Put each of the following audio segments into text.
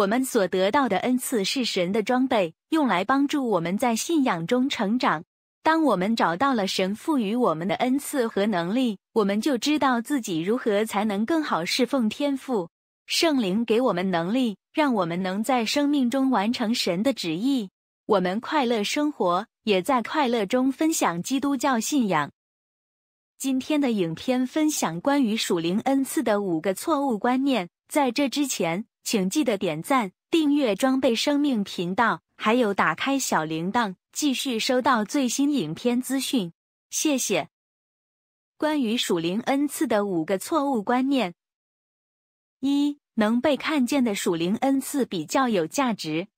我们所得到的恩赐是神的装备，用来帮助我们在信仰中成长。当我们找到了神赋予我们的恩赐和能力，我们就知道自己如何才能更好侍奉天赋。圣灵给我们能力，让我们能在生命中完成神的旨意。我们快乐生活，也在快乐中分享基督教信仰。今天的影片分享关于属灵恩赐的五个错误观念。在这之前。请记得点赞、订阅“装备生命”频道，还有打开小铃铛，继续收到最新影片资讯。谢谢。关于属灵恩赐的五个错误观念：一、能被看见的属灵恩赐比较有价值。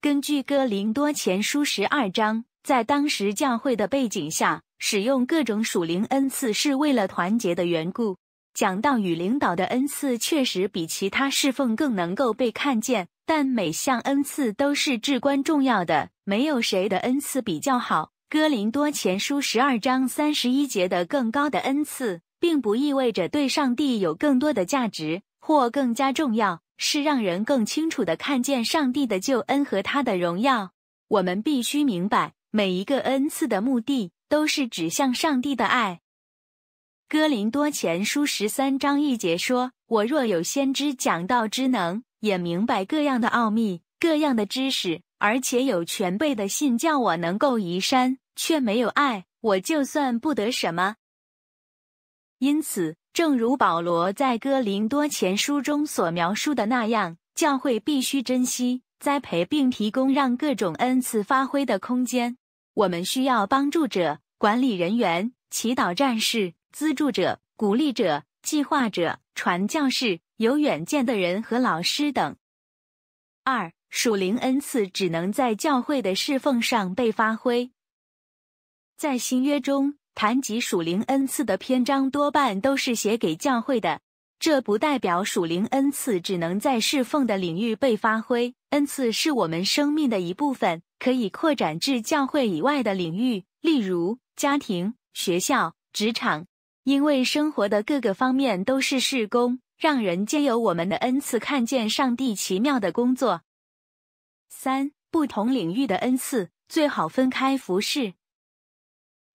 根据哥林多前书十二章，在当时教会的背景下，使用各种属灵恩赐是为了团结的缘故。讲到与领导的恩赐确实比其他侍奉更能够被看见，但每项恩赐都是至关重要的。没有谁的恩赐比较好。哥林多前书十二章三十一节的更高的恩赐，并不意味着对上帝有更多的价值或更加重要，是让人更清楚地看见上帝的救恩和他的荣耀。我们必须明白，每一个恩赐的目的都是指向上帝的爱。哥林多前书十三章一节说：“我若有先知讲道之能，也明白各样的奥秘、各样的知识，而且有全辈的信，叫我能够移山，却没有爱，我就算不得什么。因此，正如保罗在哥林多前书中所描述的那样，教会必须珍惜、栽培并提供让各种恩赐发挥的空间。我们需要帮助者、管理人员、祈祷战士。”资助者、鼓励者、计划者、传教士、有远见的人和老师等。二属灵恩赐只能在教会的侍奉上被发挥。在新约中谈及属灵恩赐的篇章多半都是写给教会的，这不代表属灵恩赐只能在侍奉的领域被发挥。恩赐是我们生命的一部分，可以扩展至教会以外的领域，例如家庭、学校、职场。因为生活的各个方面都是事工，让人皆有我们的恩赐，看见上帝奇妙的工作。三不同领域的恩赐最好分开服侍。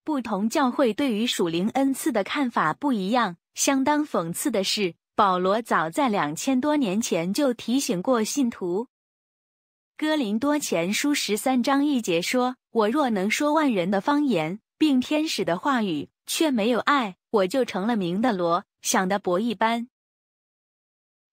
不同教会对于属灵恩赐的看法不一样。相当讽刺的是，保罗早在两千多年前就提醒过信徒：《哥林多前书》十三章一节说：“我若能说万人的方言，并天使的话语。”却没有爱，我就成了明的罗想的薄一般。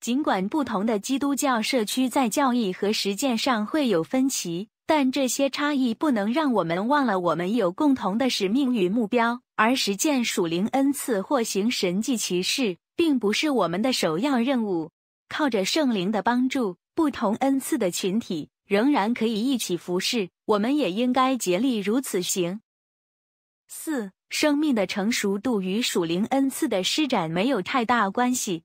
尽管不同的基督教社区在教义和实践上会有分歧，但这些差异不能让我们忘了我们有共同的使命与目标。而实践属灵恩赐或行神迹奇事，并不是我们的首要任务。靠着圣灵的帮助，不同恩赐的群体仍然可以一起服侍。我们也应该竭力如此行。四。生命的成熟度与属灵恩赐的施展没有太大关系。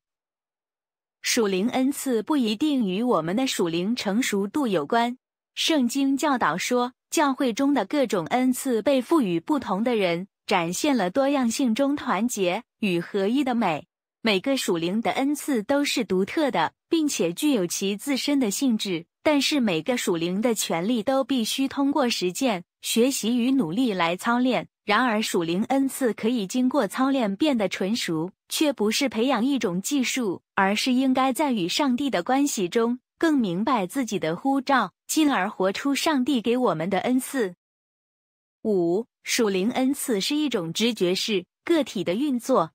属灵恩赐不一定与我们的属灵成熟度有关。圣经教导说，教会中的各种恩赐被赋予不同的人，展现了多样性中团结与合一的美。每个属灵的恩赐都是独特的，并且具有其自身的性质。但是，每个属灵的权利都必须通过实践、学习与努力来操练。然而，属灵恩赐可以经过操练变得纯熟，却不是培养一种技术，而是应该在与上帝的关系中更明白自己的呼召，进而活出上帝给我们的恩赐。五、属灵恩赐是一种直觉式个体的运作。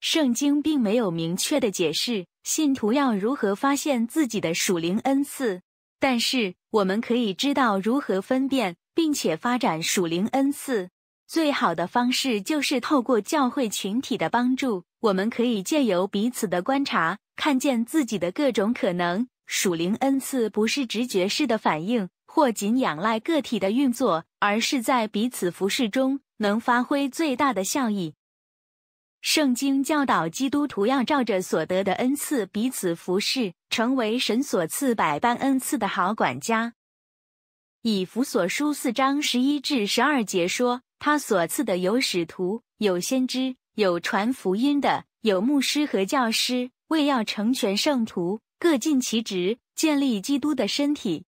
圣经并没有明确的解释信徒要如何发现自己的属灵恩赐，但是我们可以知道如何分辨。并且发展属灵恩赐，最好的方式就是透过教会群体的帮助，我们可以借由彼此的观察，看见自己的各种可能。属灵恩赐不是直觉式的反应，或仅仰赖个体的运作，而是在彼此服侍中能发挥最大的效益。圣经教导基督徒要照着所得的恩赐彼此服侍，成为神所赐百般恩赐的好管家。以弗所书四章十一至十二节说，他所赐的有使徒，有先知，有传福音的，有牧师和教师，为要成全圣徒，各尽其职，建立基督的身体。